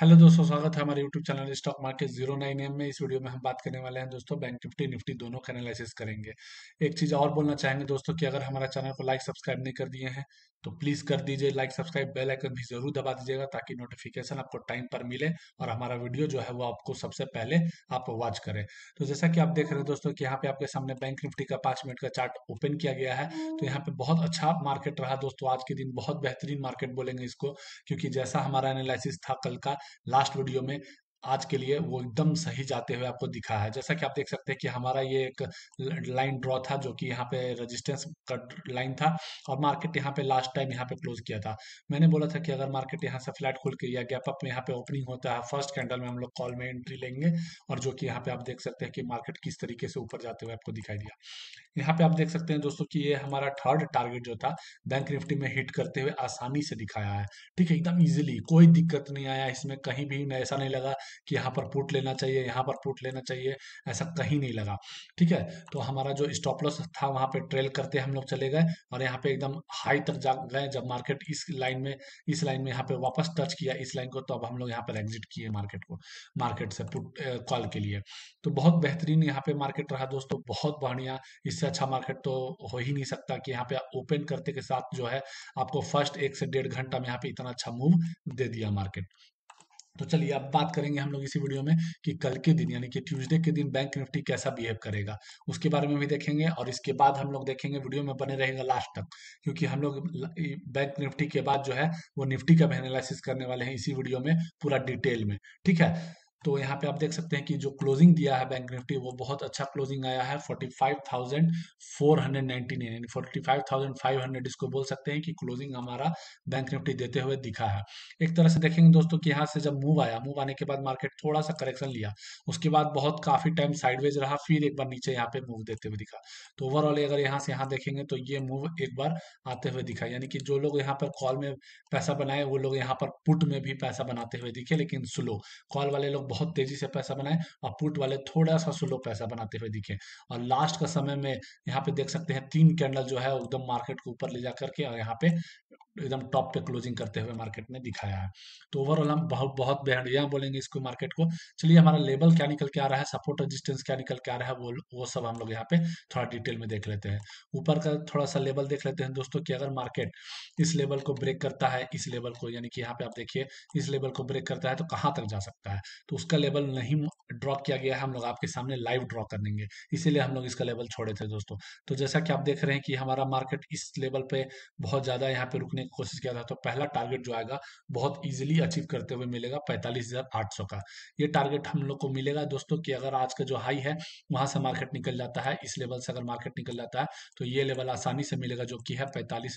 hello दोस्तों स्वागत है हमारे YouTube channel stock market zero nine M में इस वीडियो में हम बात करने वाले हैं दोस्तों बैंक निफ्टी निफ्टी दोनों का एनालिसिस करेंगे एक चीज और बोलना चाहेंगे दोस्तों कि अगर हमारा चैनल को लाइक सब्सक्राइब नहीं कर दिए हैं तो प्लीज कर दीजिए लाइक सब्सक्राइब बेल आइकन भी जरूर दबा दीजिएगा ताकि नोटिफिकेशन आपको टाइम पर मिले और हमारा वीडियो जो है वो आपको सबसे पहले आप वॉच करें तो जैसा कि आप देख रहे हैं दोस्तों कि यहाँ पे आपके सामने बैंक निफ्टी का पांच मिनट का चार्ट ओपन किया गया है तो यहाँ पे बहुत अच्छा मार्केट रहा दोस्तों आज के दिन बहुत बेहतरीन मार्केट बोलेंगे इसको क्योंकि जैसा हमारा एनालिसिस था कल का लास्ट वीडियो में आज के लिए वो एकदम सही जाते हुए आपको दिखा है जैसा कि आप देख सकते हैं कि हमारा ये एक लाइन ड्रॉ था जो कि यहाँ पे रेजिस्टेंस कट लाइन था और मार्केट यहाँ पे लास्ट टाइम यहाँ पे क्लोज किया था मैंने बोला था कि अगर मार्केट यहाँ से फ्लैट खुल के या गैप अप में यहाँ पे ओपनिंग होता है फर्स्ट कैंडल में हम लोग कॉल में एंट्री लेंगे और जो कि यहाँ पे आप देख सकते हैं कि मार्केट किस तरीके से ऊपर जाते हुए आपको दिखाई दिया यहाँ पे आप देख सकते हैं दोस्तों कि ये हमारा थर्ड टारगेट जो था बैंक निफ्टी में हिट करते हुए आसानी से दिखाया है ठीक है एकदम इजीली कोई दिक्कत नहीं आया इसमें कहीं भी ऐसा नहीं लगा कि यहाँ पर पुट लेना चाहिए यहाँ पर पुट लेना चाहिए ऐसा कहीं नहीं लगा ठीक है तो हमारा जो स्टॉप लॉस था वहां पर ट्रेल करते हम लोग चले गए और यहाँ पे एकदम हाई तक जा गए जब मार्केट इस लाइन में इस लाइन में यहाँ पे वापस टच किया इस लाइन को तो अब हम लोग यहाँ पर एग्जिट किए मार्केट को मार्केट से पुट कॉल के लिए तो बहुत बेहतरीन यहाँ पे मार्केट रहा दोस्तों बहुत बढ़िया इस इससे अच्छा मार्केट तो हो ही नहीं सकता कि यहाँ पे ओपन करते के साथ जो है आपको फर्स्ट एक से डेढ़ घंटा में यहाँ पे इतना अच्छा मूव दे दिया मार्केट तो चलिए अब बात करेंगे हम लोग इसी वीडियो में कि कल के दिन यानी कि ट्यूसडे के दिन बैंक निफ्टी कैसा बिहेव करेगा उसके बारे में भी देखेंगे और इसके बाद हम लोग देखेंगे वीडियो में बने रहेंगे लास्ट तक क्योंकि हम लोग बैंक निफ्टी के बाद जो है वो निफ्टी का भी एनालिसिस करने वाले हैं इसी वीडियो में पूरा डिटेल में ठीक है तो यहाँ पे आप देख सकते हैं कि जो क्लोजिंग दिया है बैंक निफ्टी वो बहुत अच्छा क्लोजिंग आया है 45,499 यानी 45,500 इसको बोल सकते हैं कि क्लोजिंग हमारा बैंक निफ्टी देते हुए दिखा है एक तरह से देखेंगे दोस्तों कि यहाँ से जब मूव आया मूव आने के बाद मार्केट थोड़ा सा करेक्शन लिया उसके बाद बहुत काफी टाइम साइडवेज रहा फिर एक बार नीचे यहाँ पे मूव देते हुए दिखा तो ओवरऑल अगर यहाँ से यहाँ देखेंगे तो ये मूव एक बार आते हुए दिखा यानी कि जो लोग यहाँ पर कॉल में पैसा बनाए वो लोग यहाँ पर पुट में भी पैसा बनाते हुए दिखे लेकिन स्लो कॉल वाले लोग बहुत तेजी से पैसा बनाए और पुट वाले थोड़ा सा स्लो पैसा बनाते हुए दिखे और लास्ट का समय में यहाँ पे देख सकते हैं तीन कैंडल जो है एकदम मार्केट को ऊपर ले जा करके और यहाँ पे एकदम टॉप पे क्लोजिंग करते हुए मार्केट ने दिखाया है तो ओवरऑल हम बहुत बहुत बेहड़िया बोलेंगे इसको मार्केट को चलिए हमारा लेवल क्या निकल के आ रहा है सपोर्ट रेजिस्टेंस क्या निकल के आ रहा है वो वो सब हम लोग यहाँ पे थोड़ा डिटेल में देख लेते हैं ऊपर का थोड़ा सा लेवल देख लेते हैं दोस्तों कि अगर मार्केट इस लेवल को ब्रेक करता है इस लेवल को यानी कि यहाँ पे आप देखिए इस लेवल को ब्रेक करता है तो कहाँ तक जा सकता है तो उसका लेवल नहीं ड्रॉ किया गया है हम लोग आपके सामने लाइव ड्रॉ कर देंगे इसीलिए हम लोग इसका लेवल छोड़े थे दोस्तों तो जैसा कि आप देख रहे हैं कि हमारा मार्केट इस लेवल पे बहुत ज़्यादा यहाँ पे रुकने की कोशिश किया था तो पहला टारगेट जो आएगा बहुत इजीली अचीव करते हुए मिलेगा पैंतालीस का ये टारगेट हम लोग को मिलेगा दोस्तों कि अगर आज का जो हाई है वहां से मार्केट निकल जाता है इस लेवल से अगर मार्केट निकल जाता है तो ये लेवल आसानी से मिलेगा जो कि है पैंतालीस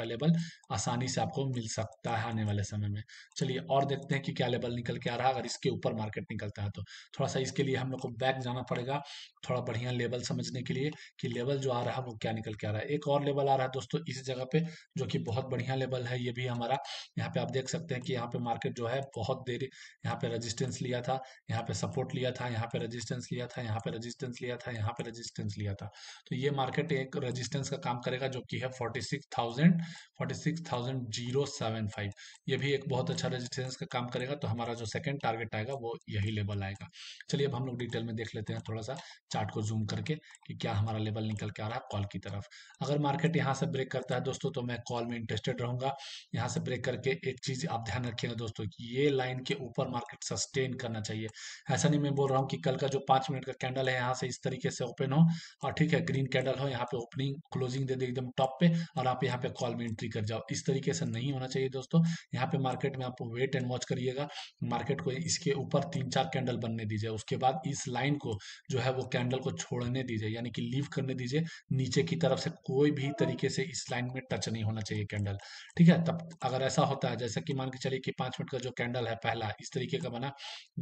का लेवल आसानी से आपको मिल सकता है आने वाले समय में चलिए और देखते हैं कि क्या लेवल निकल के आ रहा है अगर इसके ऊपर मार्केट निकलता है तो थोड़ा सा इसके लिए हम लोग को बैक जाना पड़ेगा थोड़ा बढ़िया लेवल समझने के लिए कि लेवल जो आ रहा है वो क्या निकल के आ रहा है एक और लेवल आ रहा है दोस्तों इस जगह पे जो कि बहुत बढ़िया लेवल है ये भी हमारा यहाँ पे आप देख सकते हैं कि यहाँ पे मार्केट जो है बहुत देर यहाँ पे रजिस्टेंस लिया था यहाँ पे सपोर्ट लिया था यहाँ पे रजिस्टेंस लिया था यहाँ पे रजिस्टेंस लिया था यहाँ पे रजिस्टेंस लिया था तो ये मार्केट एक रजिस्टेंस का काम करेगा जो कि है फोर्टी सिक्स ये भी एक बहुत अच्छा रजिस्टेंस का काम करेगा तो हमारा जो सेकेंड टारगेट आएगा वो यही लेवल आएगा चलिए अब हम लोग डिटेल में देख लेते हैं थोड़ा सा चार्ट को जूम करके कि क्या हमारा लेवल निकल के आ रहा है कॉल की तरफ अगर मार्केट यहाँ से ब्रेक करता है दोस्तों तो मैं कॉल में इंटरेस्टेड रहूंगा यहाँ से ब्रेक करके एक चीज आप ध्यान रखिएगा दोस्तों कि ये लाइन के ऊपर मार्केट सस्टेन करना चाहिए ऐसा नहीं मैं बोल रहा हूँ कि कल का जो पांच मिनट का कैंडल है यहाँ से इस तरीके से ओपन हो और हाँ, ठीक है ग्रीन कैंडल हो यहाँ पे ओपनिंग क्लोजिंग दे दे एकदम टॉप पे और आप यहाँ पे कॉल में एंट्री कर जाओ इस तरीके से नहीं होना चाहिए दोस्तों यहाँ पे मार्केट में आप वेट एंड वॉच करिएगा मार्केट को इसके ऊपर तीन चार कैंडल बनने दीजिए उसके बाद इस लाइन को जो है वो कैंडल को छोड़ने दीजिए यानी कि लीव करने दीजिए नीचे की तरफ से कोई भी तरीके से इस लाइन में टच नहीं होना चाहिए कैंडल ठीक है तब अगर ऐसा होता है जैसे कि मान के चलिए कि पांच मिनट का जो कैंडल है पहला इस तरीके का बना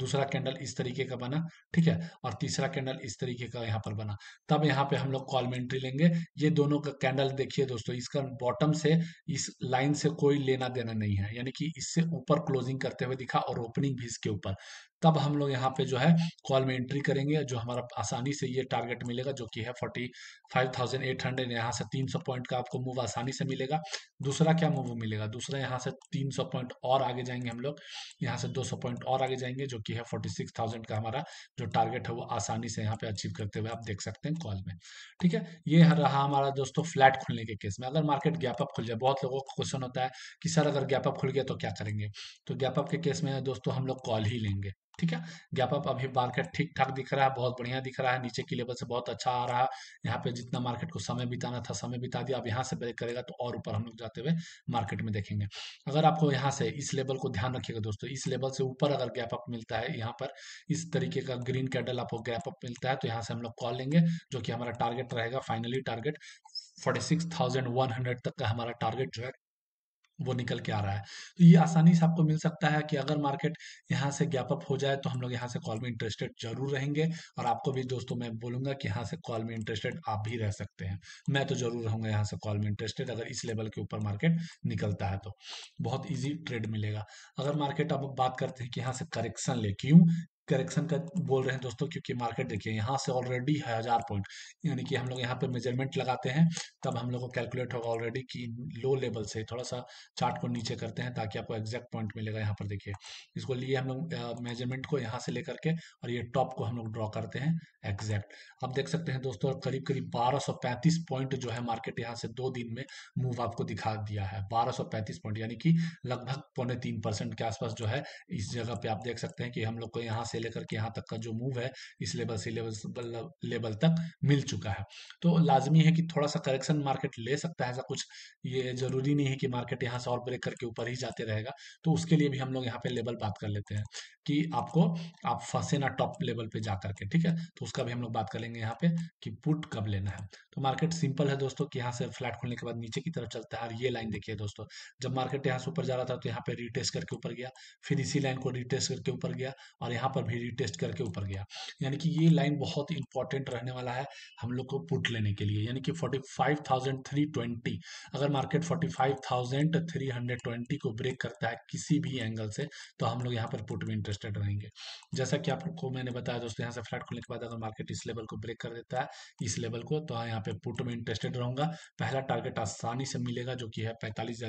दूसरा कैंडल इस तरीके का बना ठीक है और तीसरा कैंडल इस तरीके का यहाँ पर बना तब यहाँ पे हम लोग कॉल कॉलमेंट्री लेंगे ये दोनों का कैंडल देखिए दोस्तों इसका बॉटम से इस लाइन से कोई लेना देना नहीं है यानी कि इससे ऊपर क्लोजिंग करते हुए दिखा और ओपनिंग भी इसके ऊपर तब हम लोग यहाँ पे जो है कॉल में एंट्री करेंगे जो हमारा आसानी से ये टारगेट मिलेगा जो कि है forty five thousand eight hundred यहाँ से तीन सौ पॉइंट का आपको मूव आसानी से मिलेगा दूसरा क्या मूव मिलेगा दूसरा यहाँ से तीन सौ पॉइंट और आगे जाएंगे हम लोग यहाँ से दो सौ पॉइंट और आगे जाएंगे जो कि है फोर्टी सिक्स थाउजेंड का हमारा जो टारगेट है वो आसानी से यहाँ पे अचीव करते हुए आप देख सकते हैं कॉल में ठीक है ये रहा हमारा दोस्तों फ्लैट खुलने के केस में अगर मार्केट गैप अप खुल जाए बहुत लोगों का क्वेश्चन होता है कि सर अगर गैप अप खुल गया तो क्या करेंगे तो गैप अप के केस में दोस्तों हम लोग कॉल ही लेंगे ठीक है गैप अप अभी मार्केट ठीक ठाक दिख रहा है बहुत बढ़िया दिख रहा है नीचे की लेवल से बहुत अच्छा आ रहा है यहाँ पे जितना मार्केट को समय बिताना था समय बिता दिया अब यहाँ से ब्रेक करेगा तो और ऊपर हम लोग जाते हुए मार्केट में देखेंगे अगर आपको यहाँ से इस लेवल को ध्यान रखिएगा दोस्तों इस लेवल से ऊपर अगर गैप अप मिलता है यहाँ पर इस तरीके का ग्रीन कैंडल आपको गैप अप मिलता है तो यहाँ से हम लोग कॉल लेंगे जो कि हमारा टारगेट रहेगा finally target forty six thousand one hundred तक का हमारा टारगेट जो है वो निकल के आ रहा है तो ये आसानी से आपको मिल सकता है कि अगर मार्केट यहाँ से गैप अप हो जाए तो हम लोग यहाँ से कॉल में इंटरेस्टेड जरूर रहेंगे और आपको भी दोस्तों मैं बोलूंगा कि यहाँ से कॉल में इंटरेस्टेड आप भी रह सकते हैं मैं तो जरूर रहूंगा यहाँ से कॉल में इंटरेस्टेड अगर इस लेवल के ऊपर मार्केट निकलता है तो बहुत ईजी ट्रेड मिलेगा अगर मार्केट अब बात करते हैं कि यहाँ से करेक्शन ले क्यों करेक्शन का बोल रहे हैं दोस्तों क्योंकि मार्केट देखिए यहाँ से ऑलरेडी है हज़ार पॉइंट यानी कि हम लोग यहाँ पे मेजरमेंट लगाते हैं तब हम लोग को कैलकुलेट होगा ऑलरेडी कि लो लेवल से थोड़ा सा चार्ट को नीचे करते हैं ताकि आपको एग्जैक्ट पॉइंट मिलेगा यहाँ पर देखिए इसको लिए हम लोग मेजरमेंट को यहाँ से लेकर के और ये टॉप को हम लोग ड्रॉ करते हैं एग्जैक्ट अब देख सकते हैं दोस्तों करीब करीब बारह पॉइंट जो है मार्केट यहाँ से दो दिन में मूव आपको दिखा दिया है बारह पॉइंट यानी कि लगभग पौने तीन परसेंट के आसपास जो है इस जगह पे आप देख सकते हैं कि हम लोग को यहाँ से से लेकर के यहाँ तक का जो मूव है इस लेवल से लेवल लेवल तक मिल चुका है तो लाजमी है कि थोड़ा सा करेक्शन मार्केट ले सकता है ऐसा कुछ ये जरूरी नहीं है कि मार्केट यहाँ से और ब्रेक करके ऊपर ही जाते रहेगा तो उसके लिए भी हम लोग यहाँ पे लेवल बात कर लेते हैं कि आपको आप फंसे ना टॉप लेवल पे जा करके ठीक है तो उसका भी हम लोग बात करेंगे यहाँ पे कि पुट कब लेना है तो मार्केट सिंपल है दोस्तों कि यहाँ से फ्लैट खोलने के बाद नीचे की तरफ चलता है और ये लाइन देखिए दोस्तों जब मार्केट यहाँ से ऊपर जा रहा था तो यहाँ पे रिटेस्ट करके ऊपर गया फिर इसी लाइन को रिटेस्ट करके ऊपर गया और यहाँ पर भी रिटेस्ट करके ऊपर गया यानी कि ये लाइन बहुत इंपॉर्टेंट रहने वाला है हम लोग को पुट लेने के लिए यानी कि 45,320 अगर मार्केट 45,320 को ब्रेक करता है किसी भी एंगल से तो हम लोग यहाँ पर पुट में इंटरेस्टेड रहेंगे जैसा कि आपको मैंने बताया दोस्तों यहाँ से फ्लैट खुलने के बाद अगर मार्केट इस लेवल को ब्रेक कर देता है इस लेवल को तो यहाँ पे पुट में इंटरेस्टेड रहूंगा पहला टारगेट आसानी से मिलेगा जो कि है पैंतालीस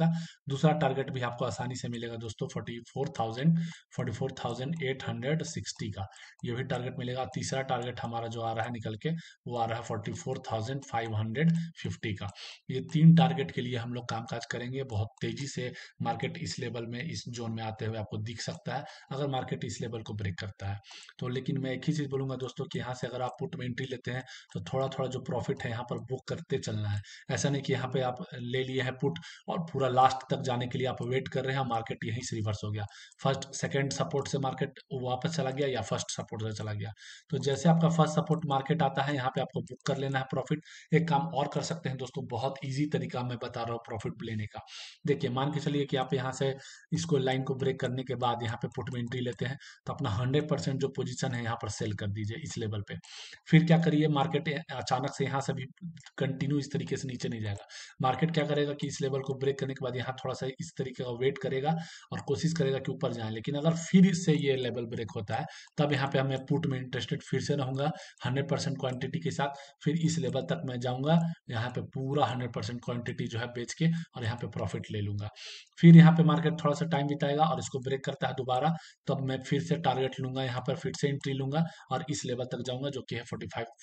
का दूसरा टारगेट भी आपको आसानी से मिलेगा दोस्तों forty four thousand forty four thousand eight 860 का ये भी टारगेट मिलेगा तीसरा टारगेट हमारा जो आ रहा है निकल के वो आ रहा है 44,550 का ये तीन टारगेट के लिए हम लोग कामकाज करेंगे बहुत तेजी से मार्केट इस लेवल में इस जोन में आते हुए आपको दिख सकता है अगर मार्केट इस लेवल को ब्रेक करता है तो लेकिन मैं एक ही चीज़ बोलूंगा दोस्तों कि यहाँ से अगर आप पुट में एंट्री लेते हैं तो थोड़ा थोड़ा जो प्रॉफिट है यहाँ पर बुक करते चलना है ऐसा नहीं कि यहाँ पे आप ले लिए हैं पुट और पूरा लास्ट तक जाने के लिए आप वेट कर रहे हैं मार्केट यहीं से रिवर्स हो गया फर्स्ट सेकेंड सपोर्ट से मार्केट वो वापस चला गया या फर्स्ट सपोर्ट से चला गया तो जैसे आपका फर्स्ट सपोर्ट मार्केट आता है यहाँ पे आपको बुक कर लेना है प्रॉफिट एक काम और कर सकते हैं दोस्तों बहुत इजी तरीका मैं बता रहा हूँ प्रॉफिट लेने का देखिए मान के चलिए कि आप यहाँ से इसको लाइन को ब्रेक करने के बाद यहाँ पे पुट में एंट्री लेते हैं तो अपना हंड्रेड जो पोजिशन है यहाँ पर सेल कर दीजिए इस लेवल पे फिर क्या करिए मार्केट अचानक से यहाँ से भी कंटिन्यू इस तरीके से नीचे नहीं जाएगा मार्केट क्या करेगा कि इस लेवल को ब्रेक करने के बाद यहाँ थोड़ा सा इस तरीके का वेट करेगा और कोशिश करेगा कि ऊपर जाए लेकिन अगर फिर इससे ये लेवल ब्रेक होता है तब यहाँ पे हमें पुट में इंटरेस्टेड फिर से रहूंगा हंड्रेड परसेंट क्वान्टिटी के साथ फिर इस लेवल तक मैं जाऊँगा यहाँ पे पूरा हंड्रेड परसेंट क्वान्टिटी जो है बेच के और यहाँ पे प्रॉफिट ले लूंगा फिर यहाँ पे मार्केट थोड़ा सा टाइम बिताएगा और इसको ब्रेक करता है दोबारा तब मैं फिर से टारगेट लूंगा यहाँ पर फिर से एंट्री लूंगा और इस लेवल तक जाऊंगा जो कि है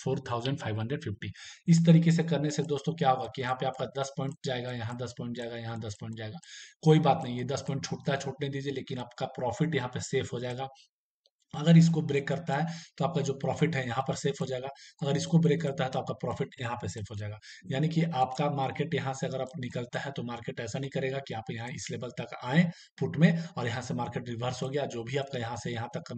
फोर्टी इस तरीके से करने से दोस्तों क्या होगा कि यहाँ पे आपका दस पॉइंट जाएगा यहाँ दस पॉइंट जाएगा यहाँ दस पॉइंट जाएगा कोई बात नहीं ये दस पॉइंट छूटता है छूटने दीजिए लेकिन आपका प्रॉफिट यहाँ पे सेफ हो जाएगा अगर इसको ब्रेक करता है तो आपका जो प्रॉफिट है यहाँ पर सेफ हो जाएगा अगर इसको ब्रेक करता है तो आपका प्रॉफिट यहाँ पे सेफ हो जाएगा यानी कि आपका मार्केट यहाँ से अगर आप निकलता है तो मार्केट ऐसा नहीं करेगा कि आप यहाँ इस लेवल तक आए फुट में और यहाँ से मार्केट रिवर्स हो गया जो भी आपका यहाँ से यहाँ तक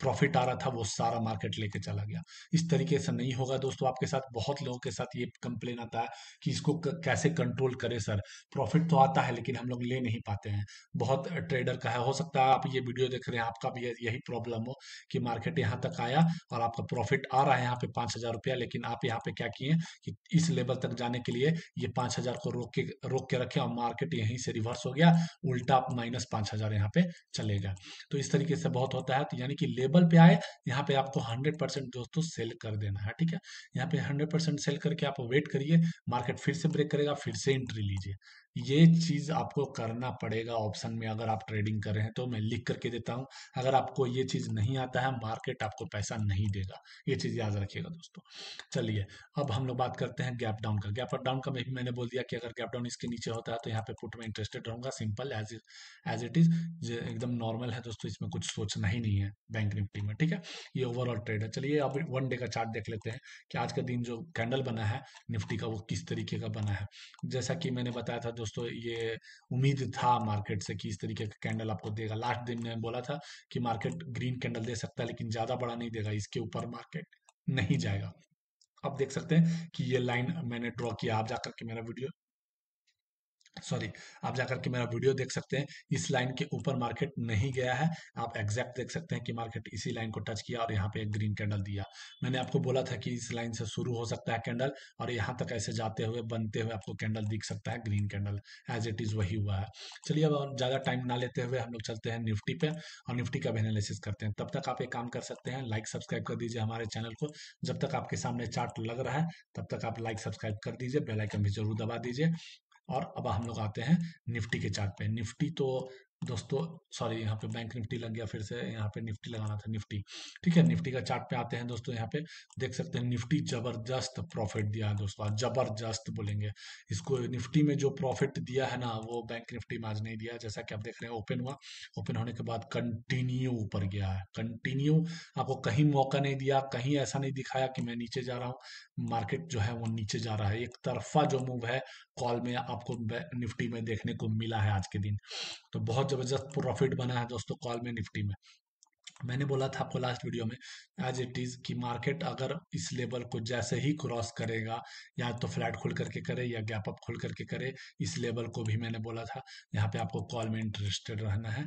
प्रॉफिट आ रहा था वो सारा मार्केट लेके चला गया इस तरीके से नहीं होगा दोस्तों आपके साथ बहुत लोगों के साथ ये कंप्लेन आता है कि इसको कैसे कंट्रोल करे सर प्रॉफिट तो आता है लेकिन हम लोग ले नहीं पाते हैं बहुत ट्रेडर का है हो सकता है आप ये वीडियो देख रहे हैं आपका भी यही प्रॉब्लम संभव कि मार्केट यहाँ तक आया और आपका प्रॉफिट आ रहा है यहाँ पे पांच हजार रुपया लेकिन आप यहाँ पे क्या किए कि इस लेवल तक जाने के लिए ये पांच हजार को रोक के रोक के रखे और मार्केट यहीं से रिवर्स हो गया उल्टा आप माइनस पांच हजार यहाँ पे चलेगा तो इस तरीके से बहुत होता है तो यानी कि लेवल पे आए यहाँ पे आपको हंड्रेड दोस्तों सेल कर देना है ठीक है यहाँ पे हंड्रेड सेल करके आप वेट करिए मार्केट फिर से ब्रेक करेगा फिर से एंट्री लीजिए ये चीज़ आपको करना पड़ेगा ऑप्शन में अगर आप ट्रेडिंग कर रहे हैं तो मैं लिख करके देता हूं अगर आपको ये चीज़ नहीं आता है मार्केट आपको पैसा नहीं देगा ये चीज़ याद रखिएगा दोस्तों चलिए अब हम लोग बात करते हैं गैप डाउन का गैप डाउन का भी मैंने बोल दिया कि अगर गैप डाउन इसके नीचे होता है तो यहाँ पे फुट में इंटरेस्टेड रहूंगा simple as as it is एकदम नॉर्मल है दोस्तों इसमें कुछ सोचना ही नहीं है बैंक निफ्टी में ठीक है ये ओवरऑल ट्रेड है चलिए अब वन डे का चार्ट देख लेते हैं कि आज का दिन जो कैंडल बना है निफ्टी का वो किस तरीके का बना है जैसा कि मैंने बताया था दोस्तों दोस्तों ये उम्मीद था मार्केट से कि इस तरीके का कैंडल आपको देगा लास्ट दिन मैंने बोला था कि मार्केट ग्रीन कैंडल दे सकता है लेकिन ज़्यादा बड़ा नहीं देगा इसके ऊपर मार्केट नहीं जाएगा आप देख सकते हैं कि ये लाइन मैंने ड्रॉ किया आप जाकर के मेरा वीडियो सॉरी आप जाकर के मेरा वीडियो देख सकते हैं इस लाइन के ऊपर मार्केट नहीं गया है आप एग्जैक्ट देख सकते हैं कि मार्केट इसी लाइन को टच किया और यहाँ पे एक ग्रीन कैंडल दिया मैंने आपको बोला था कि इस लाइन से शुरू हो सकता है कैंडल और यहाँ तक ऐसे जाते हुए बनते हुए आपको कैंडल दिख सकता है green candle as it is वही हुआ है चलिए अब ज़्यादा टाइम ना लेते हुए हम लोग चलते हैं निफ्टी पे और निफ्टी का भी एनालिसिस करते हैं तब तक आप एक काम कर सकते हैं लाइक सब्सक्राइब कर दीजिए हमारे चैनल को जब तक आपके सामने चार्ट लग रहा है तब तक आप लाइक सब्सक्राइब कर दीजिए बेलाइकन भी जरूर दबा दीजिए और अब हम लोग आते हैं निफ्टी के चार्ट पे निफ्टी तो दोस्तों सॉरी यहाँ पे बैंक निफ्टी लग गया फिर से यहाँ पे निफ्टी लगाना था निफ्टी ठीक है निफ्टी का चार्ट पे आते हैं दोस्तों यहाँ पे देख सकते हैं निफ्टी जबरदस्त प्रॉफिट दिया है दोस्तों जबरदस्त बोलेंगे इसको निफ्टी में जो प्रॉफिट दिया है ना वो बैंक निफ्टी में आज नहीं दिया जैसा कि आप देख रहे हैं ओपन हुआ ओपन होने के बाद कंटिन्यू ऊपर गया है कंटिन्यू आपको कहीं मौका नहीं दिया कहीं ऐसा नहीं दिखाया कि मैं नीचे जा रहा हूँ मार्केट जो है वो नीचे जा रहा है एक तरफा जो मूव है कॉल में आपको निफ्टी में देखने को मिला है आज के दिन तो बहुत ज़बरदस्त प्रॉफिट बना है दोस्तों कॉल में निफ्टी में मैंने बोला था आपको लास्ट वीडियो में एज इट इज़ कि मार्केट अगर इस लेवल को जैसे ही क्रॉस करेगा या तो फ्लैट खोल करके करे या गैप अप खुल करके करे इस लेवल को भी मैंने बोला था यहाँ पे आपको कॉल में इंटरेस्टेड रहना है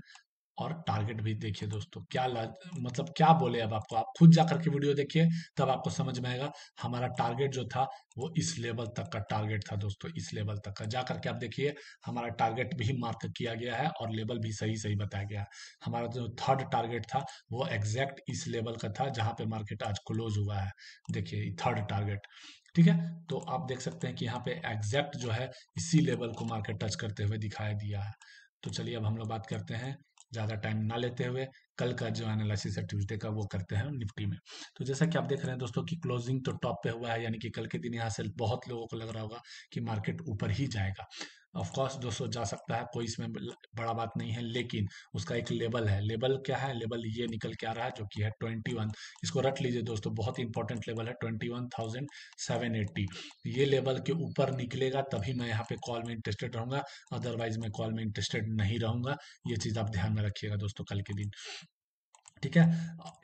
और टारगेट भी देखिए दोस्तों क्या मतलब क्या बोले अब आपको आप खुद जाकर के वीडियो देखिए तब आपको समझ में आएगा हमारा टारगेट जो था वो इस लेवल तक का टारगेट था दोस्तों इस लेवल तक का जाकर के आप देखिए हमारा टारगेट भी मार्क किया गया है और लेवल भी सही सही बताया गया है हमारा जो थर्ड टारगेट था वो एग्जैक्ट इस लेवल का था जहाँ पे मार्केट आज क्लोज हुआ है देखिए थर्ड टारगेट ठीक है तो आप देख सकते हैं कि यहाँ पे एग्जैक्ट जो है इसी लेवल को मार्केट टच करते हुए दिखाई दिया है तो चलिए अब हम लोग बात करते हैं ज़्यादा टाइम ना लेते हुए कल का जो एनालिसिस है ट्यूजडे का वो करते हैं निफ्टी में तो जैसा कि आप देख रहे हैं दोस्तों कि क्लोजिंग तो टॉप पे हुआ है यानी कि कल के दिन यहाँ से बहुत लोगों को लग रहा होगा कि मार्केट ऊपर ही जाएगा ऑफकोर्स दोस्तों जा सकता है कोई इसमें बड़ा बात नहीं है लेकिन उसका एक लेबल है लेबल क्या है लेबल ये निकल के आ रहा है जो कि है ट्वेंटी वन इसको रख लीजिए दोस्तों बहुत ही इंपॉर्टेंट लेवल है twenty one thousand seven eighty ये लेवल के ऊपर निकलेगा तभी मैं यहाँ पे कॉल में इंटरेस्टेड रहूंगा अदरवाइज मैं कॉल में इंटरेस्टेड नहीं रहूंगा ये चीज़ आप ध्यान में रखिएगा दोस्तों कल के दिन ठीक है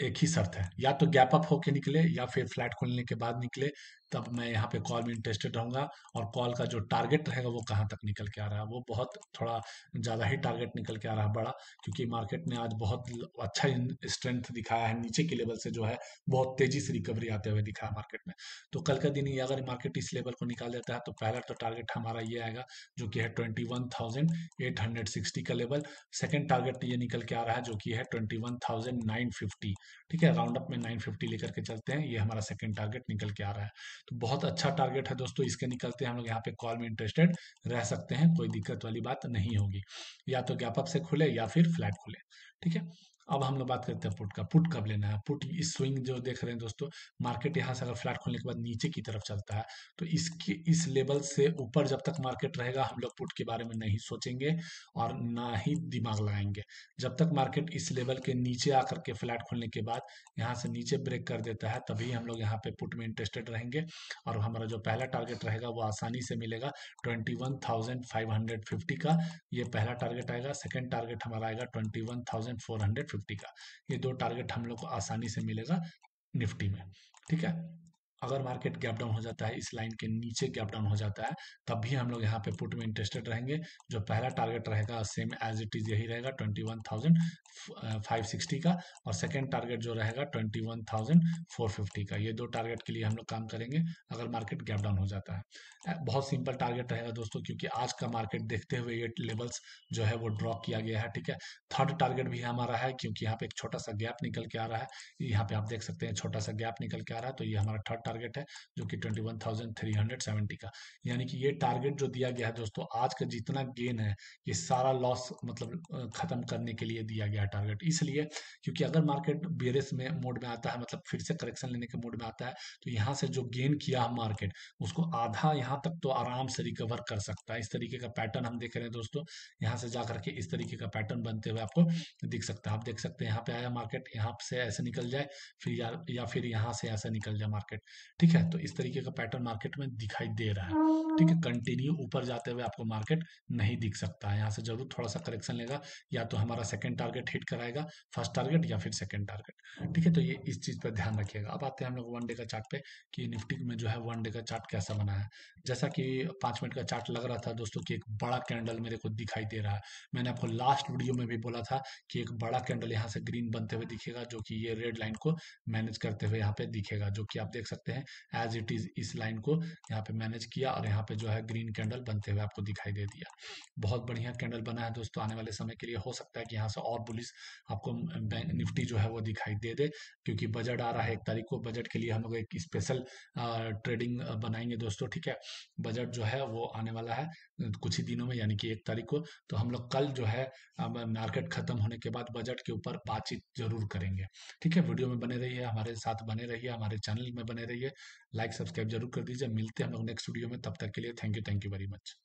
एक ही शर्त है या तो गैप अप होके निकले या फिर फ्लैट खोलने के बाद निकले तब मैं यहाँ पे कॉल में इंटरेस्टेड रहूंगा और कॉल का जो टारगेट रहेगा वो कहाँ तक निकल के आ रहा है वो बहुत थोड़ा ज़्यादा ही टारगेट निकल के आ रहा है बड़ा क्योंकि मार्केट ने आज बहुत अच्छा स्ट्रेंथ दिखाया है नीचे के लेवल से जो है बहुत तेज़ी से रिकवरी आते हुए दिखा है मार्केट में तो कल का दिन ये अगर मार्केट इस लेवल को निकाल देता है तो पहला तो टारगेट हमारा ये आएगा जो कि है twenty one thousand eight hundred sixty का लेवल सेकेंड टारगेट ये निकल के आ रहा है जो कि है twenty one thousand nine fifty ठीक है राउंड अप में नाइन फिफ्टी लेकर के चलते हैं ये हमारा सेकेंड टारगेट निकल के आ रहा है तो बहुत अच्छा टारगेट है दोस्तों इसके निकलते हम लोग यहाँ पे कॉल में इंटरेस्टेड रह सकते हैं कोई दिक्कत वाली बात नहीं होगी या तो ज्ञापक से खुले या फिर फ्लैट खुले ठीक है अब हम लोग बात करते हैं पुट का पुट कब लेना है पुट इस स्विंग जो देख रहे हैं दोस्तों मार्केट यहाँ से अगर फ्लैट खोलने के बाद नीचे की तरफ चलता है तो इसके इस लेवल से ऊपर जब तक मार्केट रहेगा हम लोग पुट के बारे में नहीं सोचेंगे और ना ही दिमाग लगाएंगे जब तक मार्केट इस लेवल के नीचे आकर के फ्लैट खोलने के बाद यहाँ से नीचे ब्रेक कर देता है तभी हम लोग यहाँ पे पुट में इंटरेस्टेड रहेंगे और हमारा जो पहला टारगेट रहेगा वो आसानी से मिलेगा twenty one thousand five hundred fifty का ये पहला टारगेट आएगा सेकेंड टारगेट हमारा आएगा twenty one thousand four hundred fifty का ये दो टारगेट हम लोग को आसानी से मिलेगा निफ्टी में ठीक है अगर मार्केट गैप डाउन हो जाता है इस लाइन के नीचे गैप डाउन हो जाता है तब भी हम लोग यहाँ पे पुट में इंटरेस्टेड रहेंगे जो पहला टारगेट रहेगा सेम एज इट इज यही रहेगा twenty one thousand five sixty का और सेकेंड टारगेट जो रहेगा twenty one thousand four fifty का ये दो टारगेट के लिए हम लोग काम करेंगे अगर मार्केट गैप डाउन हो जाता है बहुत सिंपल टारगेट रहेगा दोस्तों क्योंकि आज का मार्केट देखते हुए ये लेवल्स जो है वो ड्रॉप किया गया है ठीक है थर्ड टारगेट भी हमारा है क्योंकि यहाँ पे एक छोटा सा गैप निकल के आ रहा है यहाँ पे आप देख सकते हैं छोटा सा गैप निकल के आ रहा है तो ये हमारा थर्ड टारगेट है जो कि 21,370 का यानी कि ये टारगेट जो दिया गया है दोस्तों आज का जितना गेन है ये सारा लॉस मतलब खत्म करने के लिए दिया गया टारगेट इसलिए क्योंकि अगर मार्केट बेरिस में मोड में आता है मतलब फिर से करेक्शन लेने के मोड में आता है तो यहाँ से जो गेन किया है मार्केट उसको आधा यहाँ तक तो आराम से रिकवर कर सकता है इस तरीके का पैटर्न हम देख रहे हैं दोस्तों यहाँ से जा करके इस तरीके का पैटर्न बनते हुए आपको दिख सकता है आप देख सकते हैं यहाँ पे आया मार्केट यहाँ से ऐसे निकल जाए फिर या, या फिर यहाँ से ऐसे निकल जाए मार्केट ठीक है तो इस तरीके का पैटर्न मार्केट में दिखाई दे रहा है ठीक है कंटिन्यू ऊपर जाते हुए आपको मार्केट नहीं दिख सकता है यहाँ से जरूर थोड़ा सा करेक्शन लेगा या तो हमारा सेकंड टारगेट हिट कराएगा फर्स्ट टारगेट या फिर सेकंड टारगेट ठीक है तो ये इस चीज पर ध्यान रखिएगा अब आते हैं हम लोग वन डे का चार्ट पे कि निफ्टी में जो है वन डे का चार्ट कैसा बना है जैसा कि पांच मिनट का चार्ट लग रहा था दोस्तों की एक बड़ा कैंडल मेरे को दिखाई दे रहा है मैंने आपको लास्ट वीडियो में भी बोला था कि एक बड़ा कैंडल यहाँ से ग्रीन बनते हुए दिखेगा जो कि ये रेड लाइन को मैनेज करते हुए यहाँ पे दिखेगा जो कि आप देख सकते सकते हैं एज इट इज इस लाइन को यहाँ पे मैनेज किया और यहाँ पे जो है ग्रीन कैंडल बनते हुए आपको दिखाई दे दिया बहुत बढ़िया कैंडल बना है दोस्तों आने वाले समय के लिए हो सकता है कि यहाँ से और बुलिस आपको बैंक निफ्टी जो है वो दिखाई दे दे क्योंकि बजट आ रहा है एक तारीख को बजट के लिए हम लोग एक स्पेशल ट्रेडिंग बनाएंगे दोस्तों ठीक है बजट जो है वो आने वाला है कुछ ही दिनों में यानी कि एक तारीख को तो हम लोग कल जो है मार्केट खत्म होने के बाद बजट के ऊपर बातचीत जरूर करेंगे ठीक है वीडियो में बने रहिए हमारे साथ बने रहिए हमारे चैनल में बने रहिए रहिए लाइक सब्सक्राइब जरूर कर दीजिए मिलते हैं हम लोग नेक्स्ट वीडियो में तब तक के लिए thank you thank you very much